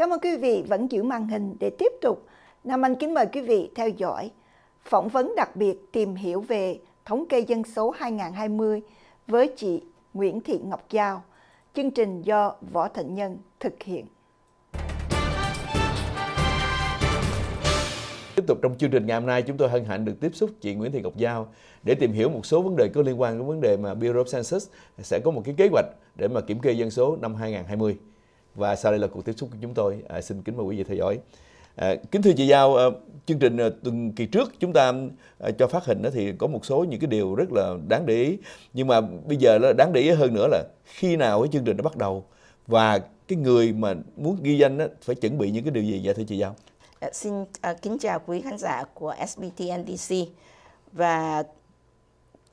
Cảm ơn quý vị vẫn giữ màn hình để tiếp tục. Nam Anh kính mời quý vị theo dõi phỏng vấn đặc biệt tìm hiểu về thống kê dân số 2020 với chị Nguyễn Thị Ngọc Giao, chương trình do Võ Thịnh Nhân thực hiện. Tiếp tục trong chương trình ngày hôm nay, chúng tôi hân hạnh được tiếp xúc chị Nguyễn Thị Ngọc Giao để tìm hiểu một số vấn đề có liên quan đến vấn đề mà Bureau of Census sẽ có một cái kế hoạch để mà kiểm kê dân số năm 2020 và sau đây là cuộc tiếp xúc của chúng tôi à, xin kính mời quý vị theo dõi à, kính thưa chị giao à, chương trình à, từng kỳ trước chúng ta à, cho phát hình đó thì có một số những cái điều rất là đáng để ý nhưng mà bây giờ là đáng để ý hơn nữa là khi nào cái chương trình nó bắt đầu và cái người mà muốn ghi danh đó, phải chuẩn bị những cái điều gì vậy thưa chị giao à, xin à, kính chào quý khán giả của SBTNDC và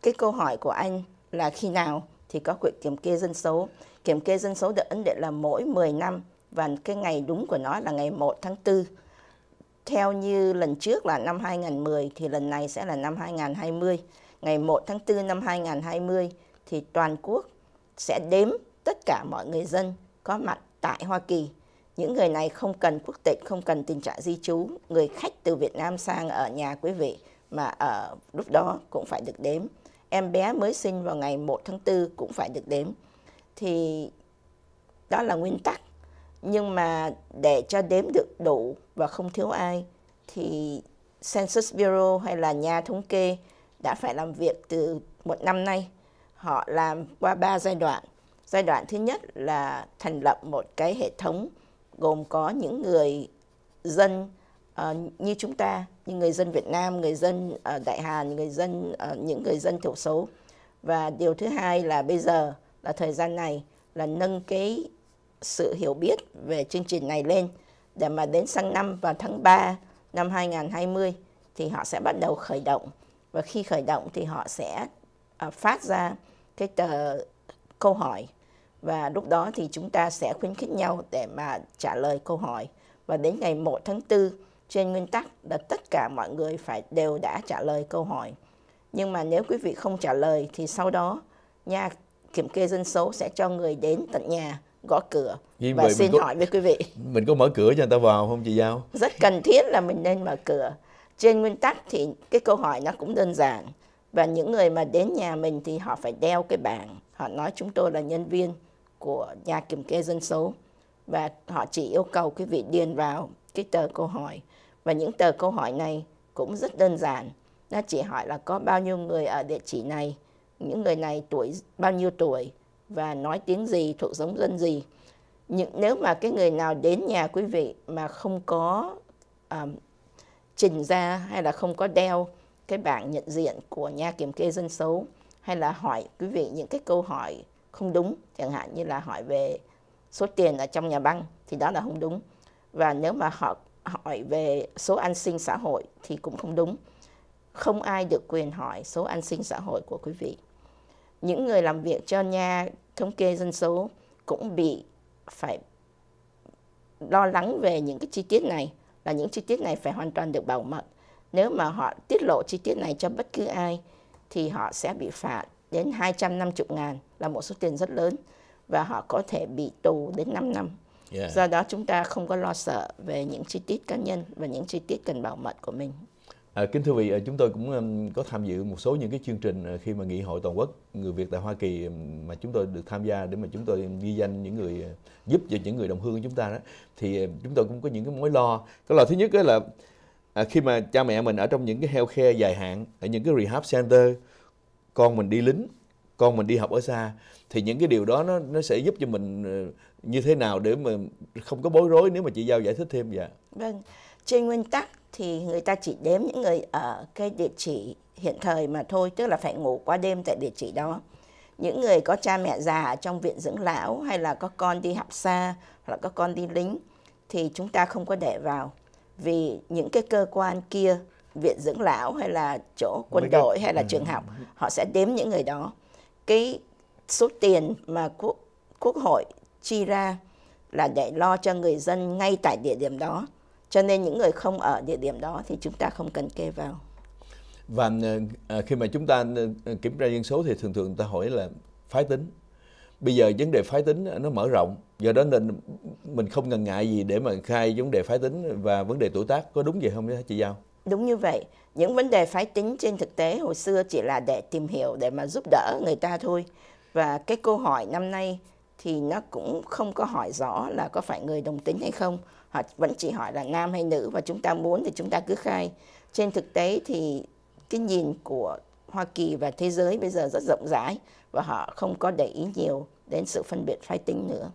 cái câu hỏi của anh là khi nào thì có quyền kiểm kê dân số. Kiểm kê dân số được ấn định là mỗi 10 năm và cái ngày đúng của nó là ngày 1 tháng 4. Theo như lần trước là năm 2010 thì lần này sẽ là năm 2020. Ngày 1 tháng 4 năm 2020 thì toàn quốc sẽ đếm tất cả mọi người dân có mặt tại Hoa Kỳ. Những người này không cần quốc tịch, không cần tình trạng di trú. Người khách từ Việt Nam sang ở nhà quý vị mà ở lúc đó cũng phải được đếm em bé mới sinh vào ngày 1 tháng 4 cũng phải được đếm. Thì đó là nguyên tắc. Nhưng mà để cho đếm được đủ và không thiếu ai thì Census Bureau hay là nhà thống kê đã phải làm việc từ một năm nay. Họ làm qua ba giai đoạn. Giai đoạn thứ nhất là thành lập một cái hệ thống gồm có những người dân uh, như chúng ta như người dân Việt Nam người dân uh, Đại Hàn người dân uh, những người dân thiểu số và điều thứ hai là bây giờ là thời gian này là nâng cái sự hiểu biết về chương trình này lên để mà đến sang năm vào tháng 3 năm 2020 thì họ sẽ bắt đầu khởi động và khi khởi động thì họ sẽ uh, phát ra cái tờ câu hỏi và lúc đó thì chúng ta sẽ khuyến khích nhau để mà trả lời câu hỏi và đến ngày 1 tháng 4 trên nguyên tắc là tất cả mọi người phải đều đã trả lời câu hỏi. Nhưng mà nếu quý vị không trả lời thì sau đó nhà kiểm kê dân số sẽ cho người đến tận nhà gõ cửa Vì và xin có, hỏi với quý vị. Mình có mở cửa cho người ta vào không chị Giao? Rất cần thiết là mình nên mở cửa. Trên nguyên tắc thì cái câu hỏi nó cũng đơn giản. Và những người mà đến nhà mình thì họ phải đeo cái bảng. Họ nói chúng tôi là nhân viên của nhà kiểm kê dân số. Và họ chỉ yêu cầu quý vị điền vào cái tờ câu hỏi và những tờ câu hỏi này cũng rất đơn giản nó chỉ hỏi là có bao nhiêu người ở địa chỉ này những người này tuổi bao nhiêu tuổi và nói tiếng gì thuộc giống dân gì những nếu mà cái người nào đến nhà quý vị mà không có um, trình ra hay là không có đeo cái bảng nhận diện của nhà kiểm kê dân số hay là hỏi quý vị những cái câu hỏi không đúng chẳng hạn như là hỏi về số tiền ở trong nhà băng thì đó là không đúng và nếu mà họ hỏi về số an sinh xã hội thì cũng không đúng. Không ai được quyền hỏi số an sinh xã hội của quý vị. Những người làm việc cho nhà thống kê dân số cũng bị phải lo lắng về những cái chi tiết này là những chi tiết này phải hoàn toàn được bảo mật. Nếu mà họ tiết lộ chi tiết này cho bất cứ ai thì họ sẽ bị phạt đến 250 ngàn là một số tiền rất lớn và họ có thể bị tù đến 5 năm. Yeah. Do đó chúng ta không có lo sợ về những chi tiết cá nhân và những chi tiết cần bảo mật của mình. À, kính thưa vị, à, chúng tôi cũng um, có tham dự một số những cái chương trình à, khi mà nghị hội toàn quốc người Việt tại Hoa Kỳ um, mà chúng tôi được tham gia để mà chúng tôi ghi danh những người à, giúp cho những người đồng hương của chúng ta đó thì chúng tôi cũng có những cái mối lo. Cái lo thứ nhất là à, khi mà cha mẹ mình ở trong những cái heo khe dài hạn ở những cái rehab center con mình đi lính con mình đi học ở xa thì những cái điều đó nó nó sẽ giúp cho mình ờ, như thế nào để mà không có bối rối nếu mà chị giao giải thích thêm dạ vâng trên nguyên tắc thì người ta chỉ đếm những người ở cái địa chỉ hiện thời mà thôi tức là phải ngủ qua đêm tại địa chỉ đó những người có cha mẹ già ở trong viện dưỡng lão hay là có con đi học xa hoặc là có con đi lính thì chúng ta không có để vào vì những cái cơ quan kia viện dưỡng lão hay là chỗ quân đội hay là trường ừ. học họ sẽ đếm những người đó cái số tiền mà quốc quốc hội chi ra là để lo cho người dân ngay tại địa điểm đó cho nên những người không ở địa điểm đó thì chúng ta không cần kê vào và ờ, ờ, khi mà chúng ta ờ, kiểm tra dân số thì thường thường ta hỏi là phái tính bây giờ vấn đề phái tính nó mở rộng do đó nên mình không ngần ngại gì để mà khai vấn đề phái tính và vấn đề tuổi tác có đúng vậy không hả chị giao Đúng như vậy, những vấn đề phái tính trên thực tế hồi xưa chỉ là để tìm hiểu, để mà giúp đỡ người ta thôi. Và cái câu hỏi năm nay thì nó cũng không có hỏi rõ là có phải người đồng tính hay không. Họ vẫn chỉ hỏi là nam hay nữ và chúng ta muốn thì chúng ta cứ khai. Trên thực tế thì cái nhìn của Hoa Kỳ và thế giới bây giờ rất rộng rãi và họ không có để ý nhiều đến sự phân biệt phái tính nữa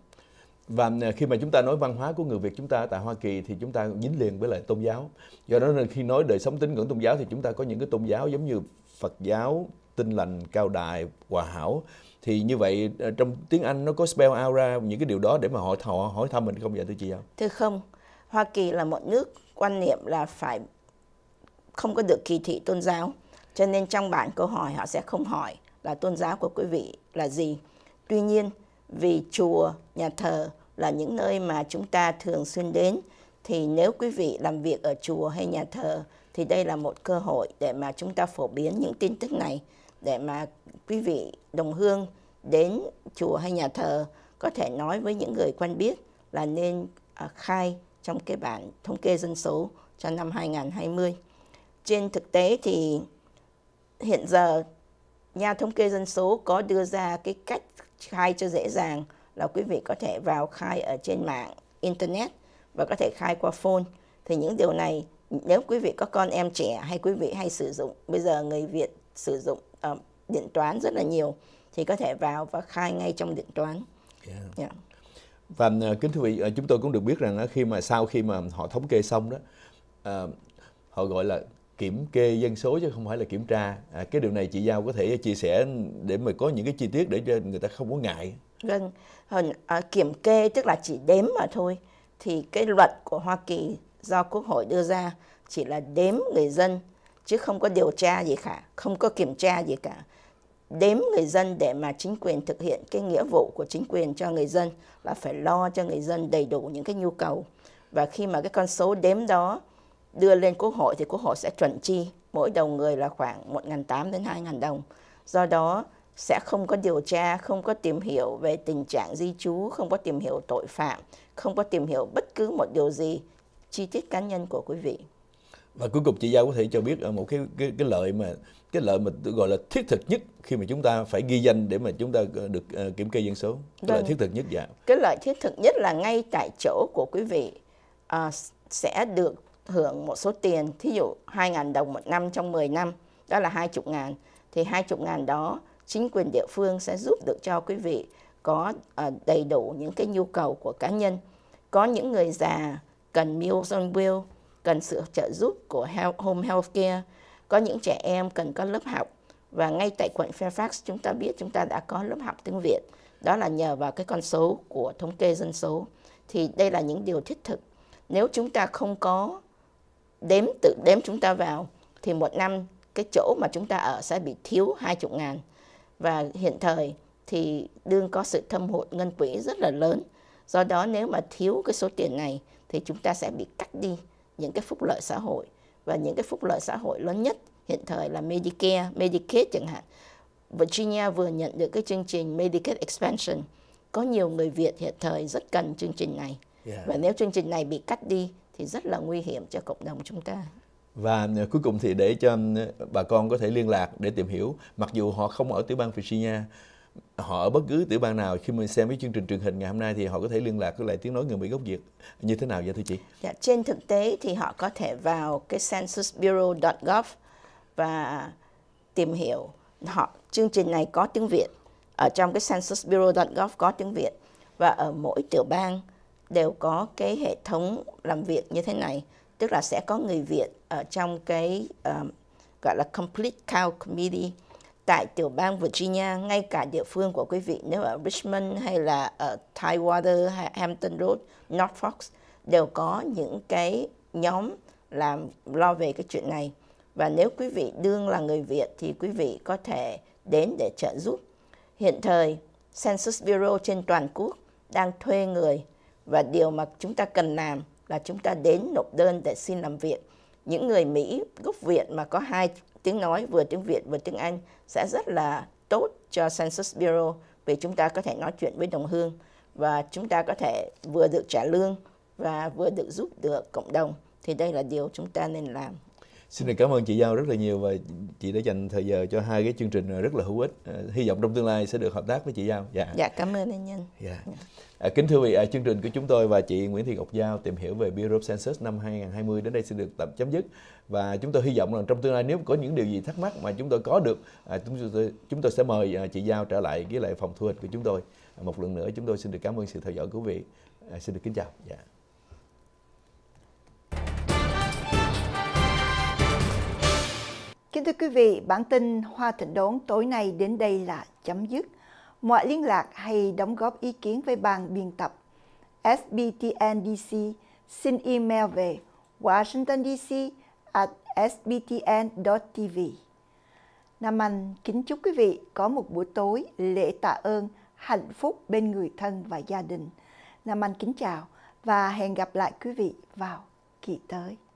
và à, khi mà chúng ta nói văn hóa của người Việt chúng ta tại Hoa Kỳ thì chúng ta dính liền với lại tôn giáo do đó nên khi nói đời sống tín ngưỡng tôn giáo thì chúng ta có những cái tôn giáo giống như Phật giáo tinh lành cao đài hòa hảo thì như vậy à, trong tiếng Anh nó có spell out ra những cái điều đó để mà họ thọ hỏi thăm mình không vậy dạ, thưa chị không? Thưa không, Hoa Kỳ là một nước quan niệm là phải không có được kỳ thị tôn giáo cho nên trong bản câu hỏi họ sẽ không hỏi là tôn giáo của quý vị là gì. Tuy nhiên vì chùa, nhà thờ là những nơi mà chúng ta thường xuyên đến thì nếu quý vị làm việc ở chùa hay nhà thờ thì đây là một cơ hội để mà chúng ta phổ biến những tin tức này để mà quý vị đồng hương đến chùa hay nhà thờ có thể nói với những người quen biết là nên à, khai trong cái bản thống kê dân số cho năm 2020. Trên thực tế thì hiện giờ nhà thống kê dân số có đưa ra cái cách khai cho dễ dàng là quý vị có thể vào khai ở trên mạng internet và có thể khai qua phone thì những điều này nếu quý vị có con em trẻ hay quý vị hay sử dụng bây giờ người Việt sử dụng uh, điện toán rất là nhiều thì có thể vào và khai ngay trong điện toán. Yeah. Yeah. Dạ. Và uh, kính thưa vị, ờ, chúng tôi cũng được biết rằng uh, khi mà sau khi mà họ thống kê xong đó, uh, họ gọi là kiểm kê dân số chứ không phải là kiểm tra à, cái điều này chị giao có thể chia sẻ để mà có những cái chi tiết để cho người ta không có ngại vâng, vâng à, kiểm kê tức là chỉ đếm mà thôi thì cái luật của Hoa Kỳ do Quốc hội đưa ra chỉ là đếm người dân chứ không có điều tra gì cả không có kiểm tra gì cả đếm người dân để mà chính quyền thực hiện cái nghĩa vụ của chính quyền cho người dân là phải lo cho người dân đầy đủ những cái nhu cầu và khi mà cái con số đếm đó đưa lên quốc hội thì quốc hội sẽ chuẩn chi mỗi đầu người là khoảng 1.800 đến 2.000 đồng. Do đó sẽ không có điều tra, không có tìm hiểu về tình trạng di trú, không có tìm hiểu tội phạm, không có tìm hiểu bất cứ một điều gì chi tiết cá nhân của quý vị. Và cuối cùng chị Giao có thể cho biết một cái cái, cái lợi mà cái lợi mà tôi gọi là thiết thực nhất khi mà chúng ta phải ghi danh để mà chúng ta ờ, được uh, kiểm kê dân số. Cái Đúng. lợi thiết thực nhất dạ. Cái lợi thiết thực nhất là ngay tại chỗ của quý vị uh, sẽ được hưởng một số tiền, thí dụ 2.000 đồng một năm trong 10 năm, đó là 20 ngàn. Thì 20 ngàn đó chính quyền địa phương sẽ giúp được cho quý vị có ờ, đầy đủ những cái nhu cầu của cá nhân. Có những người già cần meals on wheels, cần sự trợ giúp của home health care, có những trẻ em cần có lớp học và ngay tại quận Fairfax chúng ta biết chúng ta đã có lớp học tiếng Việt đó là nhờ vào cái con số của thống kê dân số thì đây là những điều thiết thực nếu chúng ta không có đếm tự đếm chúng ta vào thì một năm cái chỗ mà chúng ta ở sẽ bị thiếu 20 ngàn. Và hiện thời thì đương có sự thâm hụt ngân quỹ rất là lớn. Do đó nếu mà thiếu cái số tiền này thì chúng ta sẽ bị cắt đi những cái phúc lợi xã hội và những cái phúc lợi xã hội lớn nhất hiện thời là Medicare, Medicaid chẳng hạn. Virginia vừa nhận được cái chương trình Medicaid Expansion. Có nhiều người Việt hiện thời rất cần chương trình này. Yeah. Và nếu chương trình này bị cắt đi thì rất là nguy hiểm cho cộng đồng chúng ta và ờ, cuối cùng thì để cho ờ, bà con có thể liên lạc để tìm hiểu mặc dù họ không ở tiểu bang Virginia họ ở bất cứ tiểu bang nào khi mình xem cái chương trình truyền hình ngày hôm nay thì họ có thể liên lạc với lại tiếng nói người Mỹ gốc Việt như thế nào vậy thưa chị? Dạ, trên thực tế thì họ có thể vào cái censusbureau.gov và tìm hiểu họ chương trình này có tiếng Việt ở trong cái censusbureau.gov có tiếng Việt và ở mỗi tiểu bang đều có cái hệ thống làm việc như thế này tức là sẽ có người Việt ở trong cái um, gọi là Complete Count Committee tại tiểu bang Virginia, ngay cả địa phương của quý vị nếu ở Richmond hay là ở Tidewater hay Hampton Road, Norfolk đều có những cái nhóm làm lo về cái chuyện này. Và nếu quý vị đương là người Việt thì quý vị có thể đến để trợ giúp. Hiện thời, Census Bureau trên toàn quốc đang thuê người và điều mà chúng ta cần làm là chúng ta đến nộp đơn để xin làm việc. Những người Mỹ gốc Việt mà có hai tiếng nói vừa tiếng Việt vừa tiếng Anh sẽ rất là tốt cho Census Bureau vì chúng ta có thể nói chuyện với đồng hương và chúng ta có thể vừa được trả lương và vừa được giúp được cộng đồng thì đây là điều chúng ta nên làm. Xin được cảm ơn chị Giao rất là nhiều và chị đã dành thời giờ cho hai cái chương trình rất là hữu ích. Ờ, hy vọng trong tương lai sẽ được hợp tác với chị Giao. Dạ. Dạ cảm ơn anh Nhân. Dạ. dạ. À, kính thưa vị, à, chương trình của chúng tôi và chị Nguyễn Thị Ngọc Giao tìm hiểu về Bureau Census năm 2020 đến đây xin được tập chấm dứt và chúng tôi hy vọng là trong tương lai nếu có những điều gì thắc mắc mà chúng tôi có được, à, chúng tôi chúng tôi sẽ mời à, chị Giao trở lại với lại phòng thu hình của chúng tôi. À, một lần nữa chúng tôi xin được cảm ơn sự theo dõi của quý vị. À, xin được kính chào. Dạ. Kính thưa quý vị, bản tin Hoa Thịnh Đốn tối nay đến đây là chấm dứt. Mọi liên lạc hay đóng góp ý kiến với ban biên tập sbtndc xin email về washingtondc at sbtn.tv. Nam Anh kính chúc quý vị có một buổi tối lễ tạ ơn, hạnh phúc bên người thân và gia đình. Nam Anh kính chào và hẹn gặp lại quý vị vào kỳ tới.